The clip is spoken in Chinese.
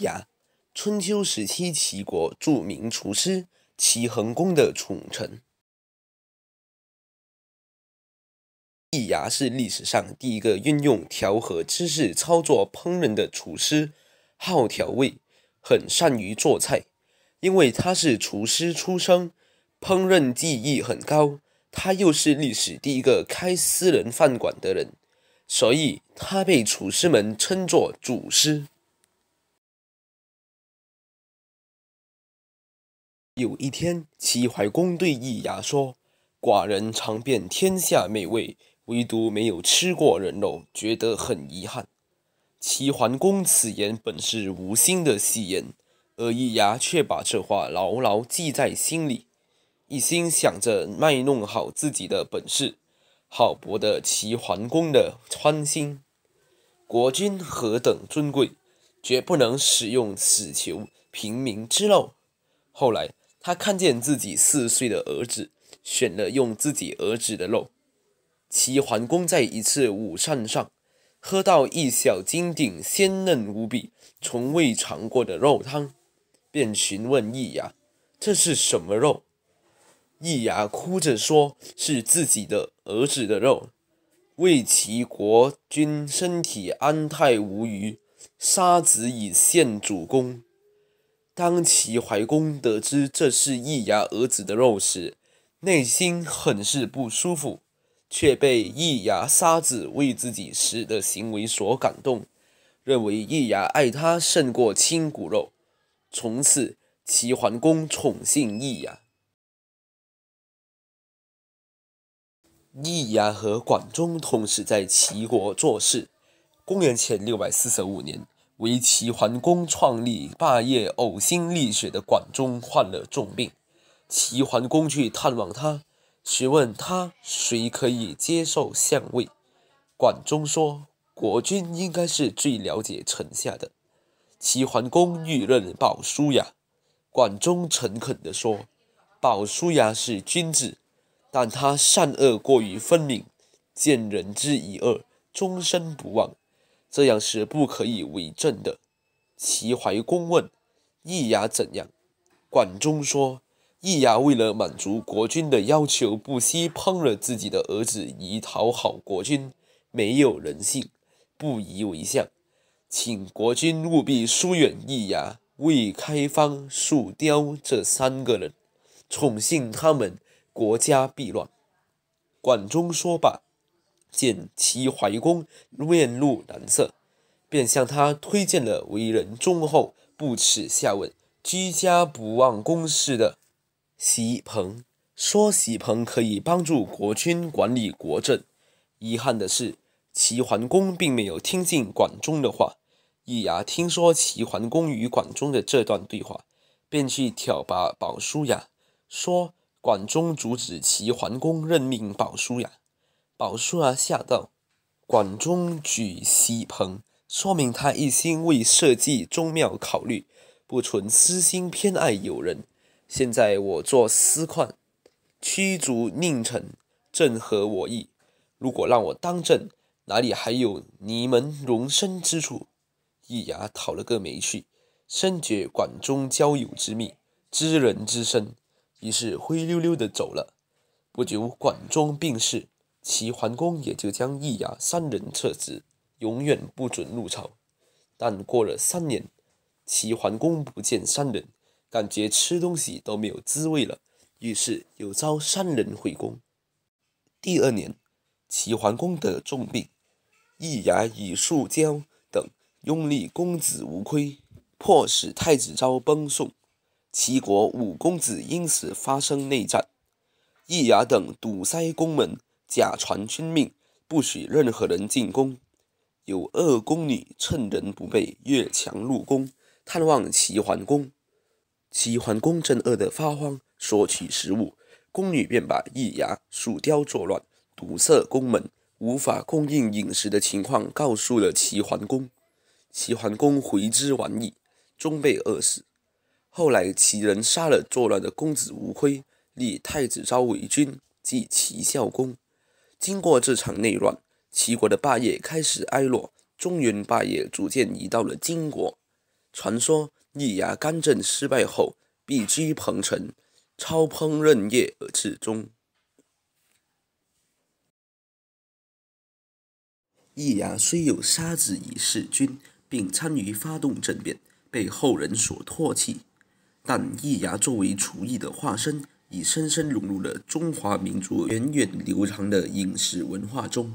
牙，春秋时期齐国著名厨师齐恒公的宠臣。易牙是历史上第一个运用调和知识操作烹饪的厨师，好调味，很善于做菜。因为他是厨师出生，烹饪技艺很高，他又是历史第一个开私人饭馆的人，所以他被厨师们称作祖师。有一天，齐桓公对易牙说：“寡人尝遍天下美味，唯独没有吃过人肉，觉得很遗憾。”齐桓公此言本是无心的戏言，而易牙却把这话牢牢记在心里，一心想着卖弄好自己的本事，好博得齐桓公的欢心。国君何等尊贵，绝不能使用此球，平民之肉。后来。他看见自己四岁的儿子选了用自己儿子的肉。齐桓公在一次午膳上，喝到一小金鼎鲜嫩无比、从未尝过的肉汤，便询问易牙：“这是什么肉？”易牙哭着说：“是自己的儿子的肉，为齐国君身体安泰无虞，杀子以献主公。”当齐桓公得知这是易牙儿子的肉时，内心很是不舒服，却被易牙杀子为自己食的行为所感动，认为易牙爱他胜过亲骨肉。从此，齐桓公宠幸易牙。易牙和管仲同时在齐国做事。公元前六百四十五年。为齐桓公创立霸业呕心沥血的管仲患了重病，齐桓公去探望他，询问他谁可以接受相位。管仲说：“国君应该是最了解臣下的。”齐桓公欲任鲍叔牙，管仲诚恳地说：“鲍叔牙是君子，但他善恶过于分明，见人之一恶，终身不忘。”这样是不可以为政的。齐桓公问：“易牙怎样？”管仲说：“易牙为了满足国君的要求，不惜烹了自己的儿子以讨好国君，没有人性，不宜为相。请国君务必疏远易牙、魏开方、树雕这三个人，宠幸他们，国家必乱。”管仲说罢。见齐桓公面露难色，便向他推荐了为人忠厚、不耻下问、居家不忘公事的席鹏，说席鹏可以帮助国君管理国政。遗憾的是，齐桓公并没有听进管仲的话。易牙听说齐桓公与管仲的这段对话，便去挑拔鲍叔牙，说管仲阻止齐桓公任命鲍叔牙。宝叔儿吓到，管仲举席蓬，说明他一心为社稷宗庙考虑，不存私心偏爱友人。现在我做司况，驱逐佞臣，正合我意。如果让我当政，哪里还有你们容身之处？”一牙讨了个没趣，深觉管仲交友之密，知人之深，于是灰溜溜的走了。不久，管仲病逝。齐桓公也就将易牙三人撤职，永远不准入朝。但过了三年，齐桓公不见三人，感觉吃东西都没有滋味了，于是又朝三人回宫。第二年，齐桓公得重病，易牙以竖交等拥立公子无亏，迫使太子昭崩送。齐国五公子因此发生内战，易牙等堵塞宫门。假传君命，不许任何人进宫。有恶宫女趁人不备，越墙入宫探望齐桓公。齐桓公正饿得发慌，索取食物，宫女便把义牙鼠雕作乱、堵塞宫门、无法供应饮食的情况告诉了齐桓公。齐桓公回之晚矣，终被饿死。后来齐人杀了作乱的公子无亏，立太子昭为君，即齐孝公。经过这场内乱，齐国的霸业开始衰落，中原霸业逐渐移到了晋国。传说易牙干政失败后，避居彭城，操烹饪业而自终。易牙虽有杀子以弑君，并参与发动政变，被后人所唾弃，但易牙作为厨艺的化身。已深深融入了中华民族源远流长的饮食文化中。